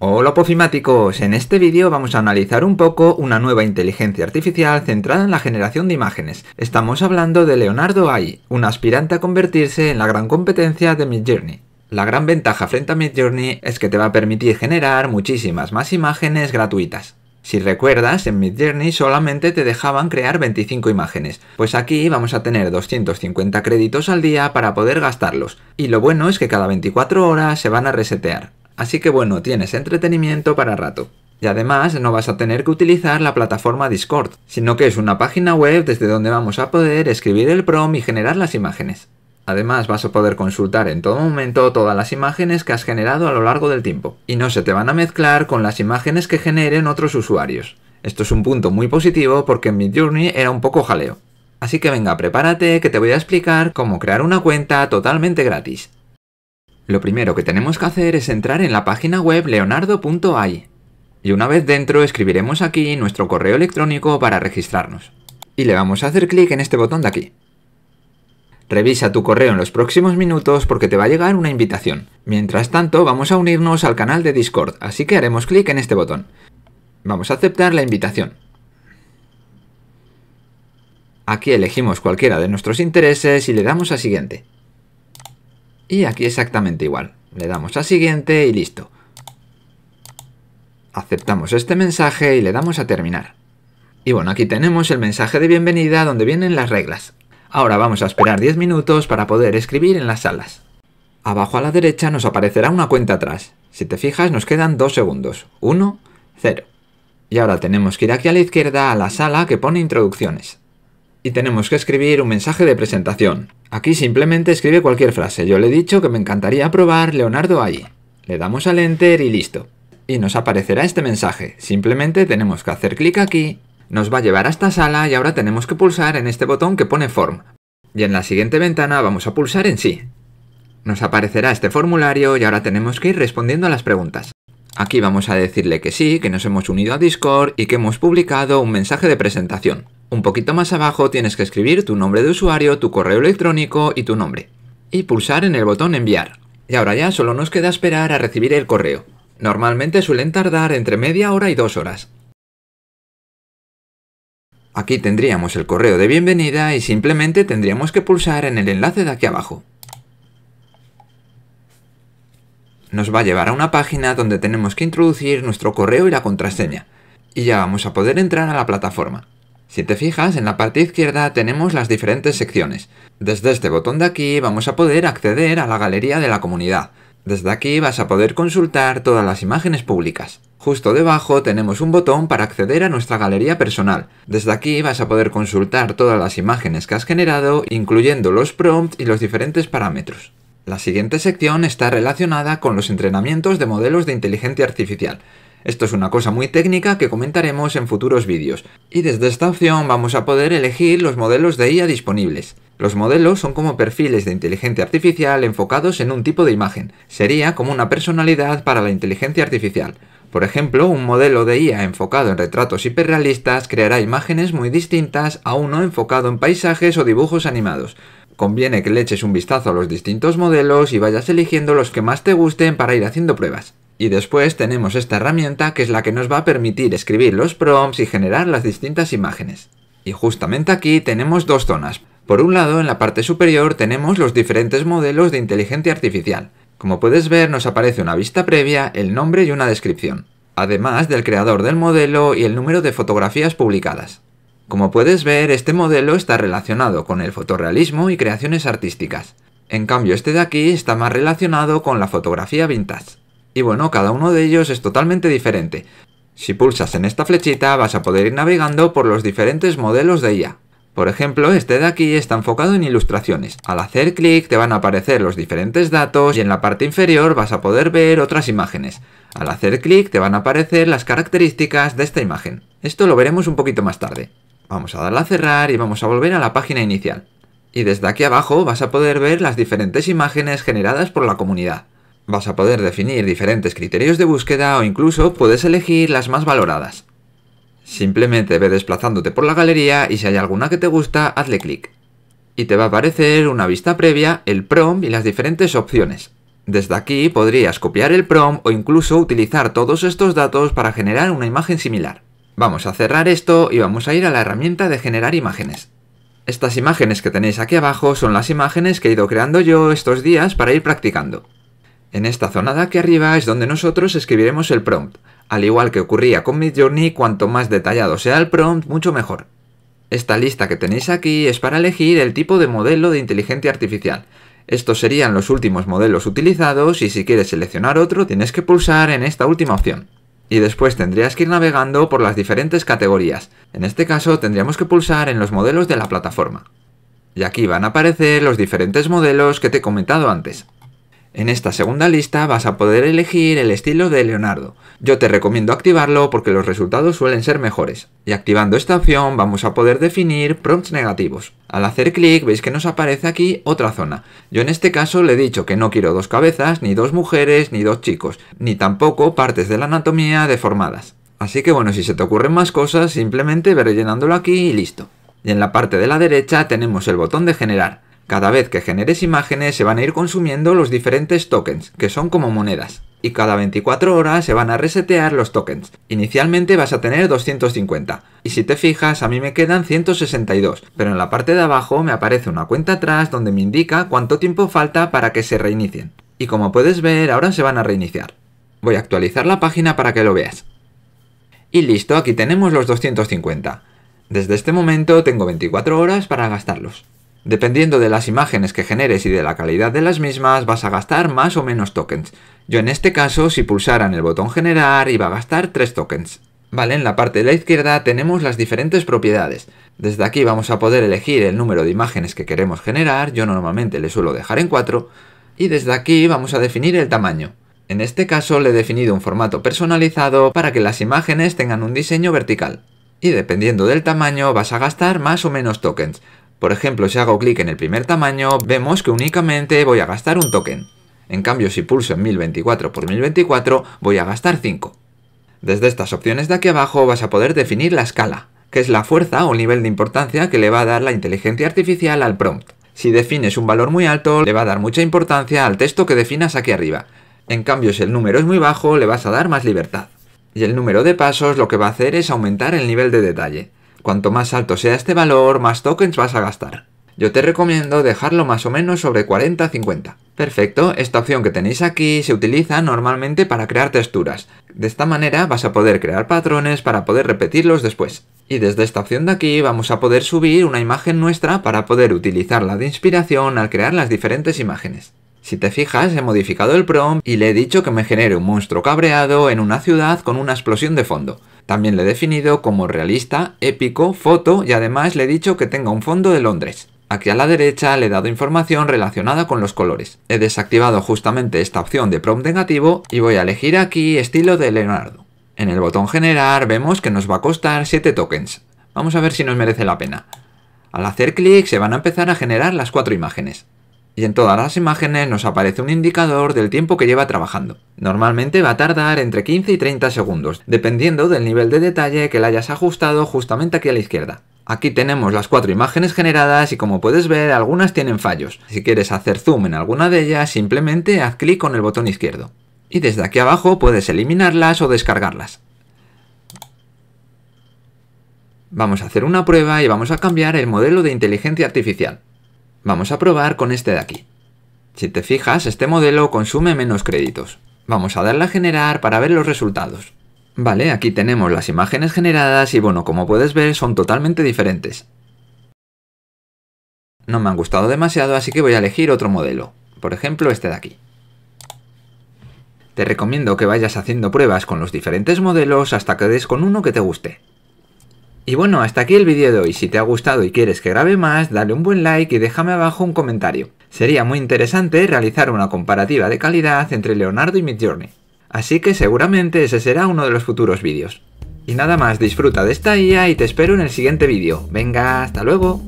Hola Pofimáticos, en este vídeo vamos a analizar un poco una nueva inteligencia artificial centrada en la generación de imágenes. Estamos hablando de Leonardo AI, un aspirante a convertirse en la gran competencia de Midjourney. La gran ventaja frente a Midjourney es que te va a permitir generar muchísimas más imágenes gratuitas. Si recuerdas, en Midjourney solamente te dejaban crear 25 imágenes, pues aquí vamos a tener 250 créditos al día para poder gastarlos, y lo bueno es que cada 24 horas se van a resetear. Así que bueno, tienes entretenimiento para rato. Y además no vas a tener que utilizar la plataforma Discord, sino que es una página web desde donde vamos a poder escribir el prom y generar las imágenes. Además vas a poder consultar en todo momento todas las imágenes que has generado a lo largo del tiempo, y no se te van a mezclar con las imágenes que generen otros usuarios. Esto es un punto muy positivo porque en Midjourney era un poco jaleo. Así que venga, prepárate que te voy a explicar cómo crear una cuenta totalmente gratis. Lo primero que tenemos que hacer es entrar en la página web leonardo.ai y una vez dentro escribiremos aquí nuestro correo electrónico para registrarnos. Y le vamos a hacer clic en este botón de aquí. Revisa tu correo en los próximos minutos porque te va a llegar una invitación. Mientras tanto, vamos a unirnos al canal de Discord, así que haremos clic en este botón. Vamos a aceptar la invitación. Aquí elegimos cualquiera de nuestros intereses y le damos a siguiente. Y aquí exactamente igual. Le damos a siguiente y listo. Aceptamos este mensaje y le damos a terminar. Y bueno, aquí tenemos el mensaje de bienvenida donde vienen las reglas. Ahora vamos a esperar 10 minutos para poder escribir en las salas. Abajo a la derecha nos aparecerá una cuenta atrás. Si te fijas nos quedan 2 segundos. 1, 0. Y ahora tenemos que ir aquí a la izquierda a la sala que pone introducciones y tenemos que escribir un mensaje de presentación. Aquí simplemente escribe cualquier frase. Yo le he dicho que me encantaría probar Leonardo ahí. Le damos al Enter y listo. Y nos aparecerá este mensaje. Simplemente tenemos que hacer clic aquí, nos va a llevar a esta sala y ahora tenemos que pulsar en este botón que pone Form. Y en la siguiente ventana vamos a pulsar en sí. Nos aparecerá este formulario y ahora tenemos que ir respondiendo a las preguntas. Aquí vamos a decirle que sí, que nos hemos unido a Discord y que hemos publicado un mensaje de presentación. Un poquito más abajo tienes que escribir tu nombre de usuario, tu correo electrónico y tu nombre. Y pulsar en el botón enviar. Y ahora ya solo nos queda esperar a recibir el correo. Normalmente suelen tardar entre media hora y dos horas. Aquí tendríamos el correo de bienvenida y simplemente tendríamos que pulsar en el enlace de aquí abajo. Nos va a llevar a una página donde tenemos que introducir nuestro correo y la contraseña. Y ya vamos a poder entrar a la plataforma. Si te fijas, en la parte izquierda tenemos las diferentes secciones. Desde este botón de aquí vamos a poder acceder a la galería de la comunidad. Desde aquí vas a poder consultar todas las imágenes públicas. Justo debajo tenemos un botón para acceder a nuestra galería personal. Desde aquí vas a poder consultar todas las imágenes que has generado, incluyendo los prompts y los diferentes parámetros. La siguiente sección está relacionada con los entrenamientos de modelos de inteligencia artificial. Esto es una cosa muy técnica que comentaremos en futuros vídeos, y desde esta opción vamos a poder elegir los modelos de IA disponibles. Los modelos son como perfiles de inteligencia artificial enfocados en un tipo de imagen, sería como una personalidad para la inteligencia artificial. Por ejemplo, un modelo de IA enfocado en retratos hiperrealistas creará imágenes muy distintas a uno enfocado en paisajes o dibujos animados. Conviene que le eches un vistazo a los distintos modelos y vayas eligiendo los que más te gusten para ir haciendo pruebas. Y después tenemos esta herramienta que es la que nos va a permitir escribir los prompts y generar las distintas imágenes. Y justamente aquí tenemos dos zonas. Por un lado, en la parte superior tenemos los diferentes modelos de inteligencia artificial. Como puedes ver, nos aparece una vista previa, el nombre y una descripción, además del creador del modelo y el número de fotografías publicadas. Como puedes ver, este modelo está relacionado con el fotorrealismo y creaciones artísticas. En cambio, este de aquí está más relacionado con la fotografía vintage. Y bueno, cada uno de ellos es totalmente diferente. Si pulsas en esta flechita vas a poder ir navegando por los diferentes modelos de IA. Por ejemplo, este de aquí está enfocado en ilustraciones. Al hacer clic te van a aparecer los diferentes datos y en la parte inferior vas a poder ver otras imágenes. Al hacer clic te van a aparecer las características de esta imagen. Esto lo veremos un poquito más tarde. Vamos a darle a cerrar y vamos a volver a la página inicial. Y desde aquí abajo vas a poder ver las diferentes imágenes generadas por la comunidad. Vas a poder definir diferentes criterios de búsqueda o incluso puedes elegir las más valoradas. Simplemente ve desplazándote por la galería y si hay alguna que te gusta, hazle clic. Y te va a aparecer una vista previa, el prom y las diferentes opciones. Desde aquí podrías copiar el prom o incluso utilizar todos estos datos para generar una imagen similar. Vamos a cerrar esto y vamos a ir a la herramienta de generar imágenes. Estas imágenes que tenéis aquí abajo son las imágenes que he ido creando yo estos días para ir practicando. En esta zona de aquí arriba es donde nosotros escribiremos el prompt. Al igual que ocurría con Midjourney, cuanto más detallado sea el prompt, mucho mejor. Esta lista que tenéis aquí es para elegir el tipo de modelo de inteligencia artificial. Estos serían los últimos modelos utilizados y si quieres seleccionar otro tienes que pulsar en esta última opción. Y después tendrías que ir navegando por las diferentes categorías. En este caso tendríamos que pulsar en los modelos de la plataforma. Y aquí van a aparecer los diferentes modelos que te he comentado antes. En esta segunda lista vas a poder elegir el estilo de Leonardo. Yo te recomiendo activarlo porque los resultados suelen ser mejores. Y activando esta opción vamos a poder definir prompts negativos. Al hacer clic veis que nos aparece aquí otra zona. Yo en este caso le he dicho que no quiero dos cabezas, ni dos mujeres, ni dos chicos, ni tampoco partes de la anatomía deformadas. Así que bueno, si se te ocurren más cosas, simplemente veré llenándolo aquí y listo. Y en la parte de la derecha tenemos el botón de generar. Cada vez que generes imágenes se van a ir consumiendo los diferentes tokens, que son como monedas, y cada 24 horas se van a resetear los tokens. Inicialmente vas a tener 250, y si te fijas a mí me quedan 162, pero en la parte de abajo me aparece una cuenta atrás donde me indica cuánto tiempo falta para que se reinicien. Y como puedes ver ahora se van a reiniciar. Voy a actualizar la página para que lo veas. Y listo, aquí tenemos los 250. Desde este momento tengo 24 horas para gastarlos. Dependiendo de las imágenes que generes y de la calidad de las mismas, vas a gastar más o menos tokens. Yo en este caso, si pulsara en el botón generar, iba a gastar 3 tokens. Vale, en la parte de la izquierda tenemos las diferentes propiedades. Desde aquí vamos a poder elegir el número de imágenes que queremos generar, yo normalmente le suelo dejar en 4, y desde aquí vamos a definir el tamaño. En este caso le he definido un formato personalizado para que las imágenes tengan un diseño vertical. Y dependiendo del tamaño vas a gastar más o menos tokens. Por ejemplo, si hago clic en el primer tamaño, vemos que únicamente voy a gastar un token. En cambio, si pulso en 1024 x 1024, voy a gastar 5. Desde estas opciones de aquí abajo vas a poder definir la escala, que es la fuerza o nivel de importancia que le va a dar la inteligencia artificial al prompt. Si defines un valor muy alto, le va a dar mucha importancia al texto que definas aquí arriba. En cambio, si el número es muy bajo, le vas a dar más libertad. Y el número de pasos lo que va a hacer es aumentar el nivel de detalle. Cuanto más alto sea este valor, más tokens vas a gastar. Yo te recomiendo dejarlo más o menos sobre 40-50. Perfecto, esta opción que tenéis aquí se utiliza normalmente para crear texturas. De esta manera vas a poder crear patrones para poder repetirlos después. Y desde esta opción de aquí vamos a poder subir una imagen nuestra para poder utilizarla de inspiración al crear las diferentes imágenes. Si te fijas, he modificado el prompt y le he dicho que me genere un monstruo cabreado en una ciudad con una explosión de fondo. También le he definido como realista, épico, foto y además le he dicho que tenga un fondo de Londres. Aquí a la derecha le he dado información relacionada con los colores. He desactivado justamente esta opción de prompt negativo y voy a elegir aquí estilo de Leonardo. En el botón generar vemos que nos va a costar 7 tokens. Vamos a ver si nos merece la pena. Al hacer clic se van a empezar a generar las cuatro imágenes y en todas las imágenes nos aparece un indicador del tiempo que lleva trabajando. Normalmente va a tardar entre 15 y 30 segundos, dependiendo del nivel de detalle que le hayas ajustado justamente aquí a la izquierda. Aquí tenemos las cuatro imágenes generadas y como puedes ver algunas tienen fallos. Si quieres hacer zoom en alguna de ellas simplemente haz clic con el botón izquierdo. Y desde aquí abajo puedes eliminarlas o descargarlas. Vamos a hacer una prueba y vamos a cambiar el modelo de inteligencia artificial. Vamos a probar con este de aquí. Si te fijas, este modelo consume menos créditos. Vamos a darle a generar para ver los resultados. Vale, aquí tenemos las imágenes generadas y bueno, como puedes ver son totalmente diferentes. No me han gustado demasiado, así que voy a elegir otro modelo. Por ejemplo, este de aquí. Te recomiendo que vayas haciendo pruebas con los diferentes modelos hasta que des con uno que te guste. Y bueno, hasta aquí el vídeo de hoy. Si te ha gustado y quieres que grabe más, dale un buen like y déjame abajo un comentario. Sería muy interesante realizar una comparativa de calidad entre Leonardo y Midjourney. Así que seguramente ese será uno de los futuros vídeos. Y nada más, disfruta de esta IA y te espero en el siguiente vídeo. Venga, hasta luego.